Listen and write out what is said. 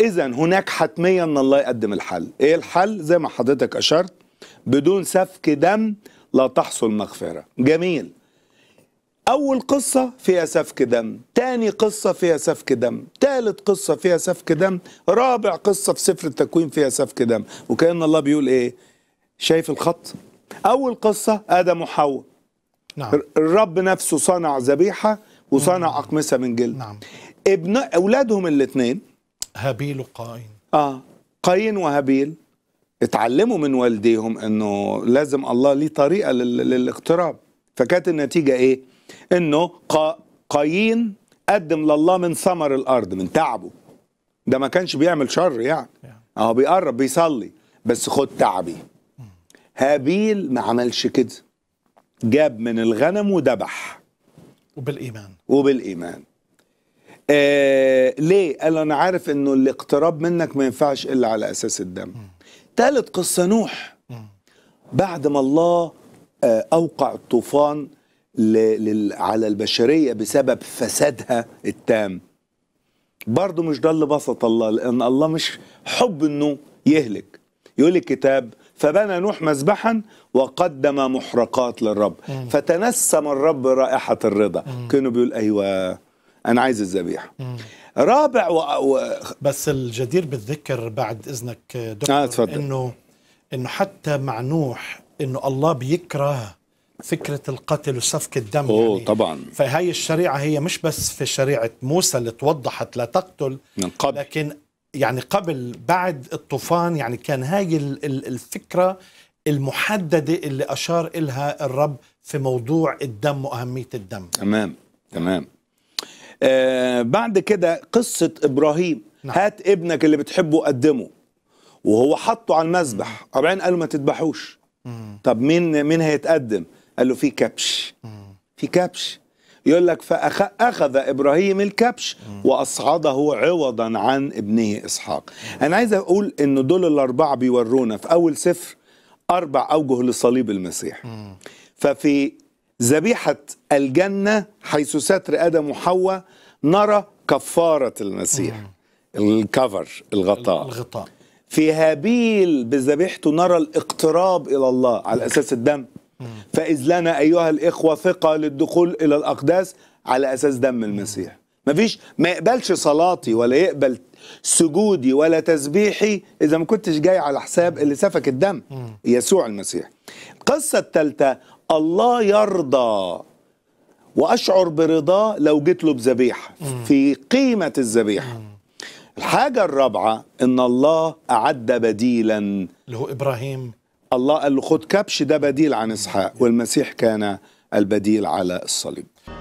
فاذا هناك حتميا ان الله يقدم الحل ايه الحل زي ما حضرتك اشرت بدون سفك دم لا تحصل مغفره جميل اول قصه فيها سفك دم تاني قصه فيها سفك دم تالت قصه فيها سفك دم رابع قصه في سفر التكوين فيها سفك دم وكان الله بيقول ايه شايف الخط اول قصه ادم وحواء نعم. الرب نفسه صنع ذبيحه وصنع نعم. اقمصه من جلد نعم. ابن اولادهم الاثنين هابيل وقاين اه قاين وهابيل اتعلموا من والديهم انه لازم الله ليه طريقه للاقتراب فكانت النتيجه ايه انه قا... قايين قدم لله من ثمر الارض من تعبه ده ما كانش بيعمل شر يعني اهو بيقرب بيصلي بس خد تعبي هابيل ما عملش كده جاب من الغنم وذبح وبالايمان وبالايمان آه ليه؟ قال انا عارف انه الاقتراب منك ما ينفعش الا على اساس الدم. ثالث قصه نوح بعد ما الله آه اوقع الطوفان على البشريه بسبب فسادها التام. برضه مش ده اللي بسط الله لان الله مش حب انه يهلك. يقول الكتاب فبنى نوح مذبحا وقدم محرقات للرب فتنسم الرب رائحه الرضا كانوا بيقول ايوه انا عايز الذبيحه رابع و... و... بس الجدير بالذكر بعد اذنك دكتور آه تفضل. انه انه حتى مع نوح انه الله بيكره فكرة القتل وسفك الدم أوه يعني طبعا فهي الشريعة هي مش بس في شريعة موسى اللي توضحت لا تقتل من قبل لكن يعني قبل بعد الطوفان يعني كان هاي الفكرة المحددة اللي أشار إلها الرب في موضوع الدم وأهمية الدم تمام تمام آه، بعد كده قصه ابراهيم نعم. هات ابنك اللي بتحبه قدمه وهو حطه على المذبح قال قالوا ما تذبحوش طب مين مين هيتقدم قال له في كبش في كبش يقول لك فأخذ إبراهيم الكبش وأصعده عوضا عن ابنه إسحاق أنا عايز أقول أن دول الأربعة بيورونا في أول سفر أربع أوجه لصليب المسيح ففي ذبيحة الجنة حيث ستر آدم وحواء نرى كفارة المسيح الكفر الغطاء الغطاء في هابيل بذبيحته نرى الاقتراب إلى الله على أساس الدم فإذ لنا أيها الإخوة ثقة للدخول إلى الأقداس على أساس دم المسيح مفيش ما يقبلش صلاتي ولا يقبل سجودي ولا تسبيحي إذا ما كنتش جاي على حساب اللي سفك الدم يسوع المسيح القصة الثالثة الله يرضى واشعر برضاه لو جيت له بذبيحه في قيمه الذبيحه الحاجه الرابعه ان الله اعد بديلا اللي هو ابراهيم الله قال له خد كبش ده بديل عن اسحاق والمسيح كان البديل على الصليب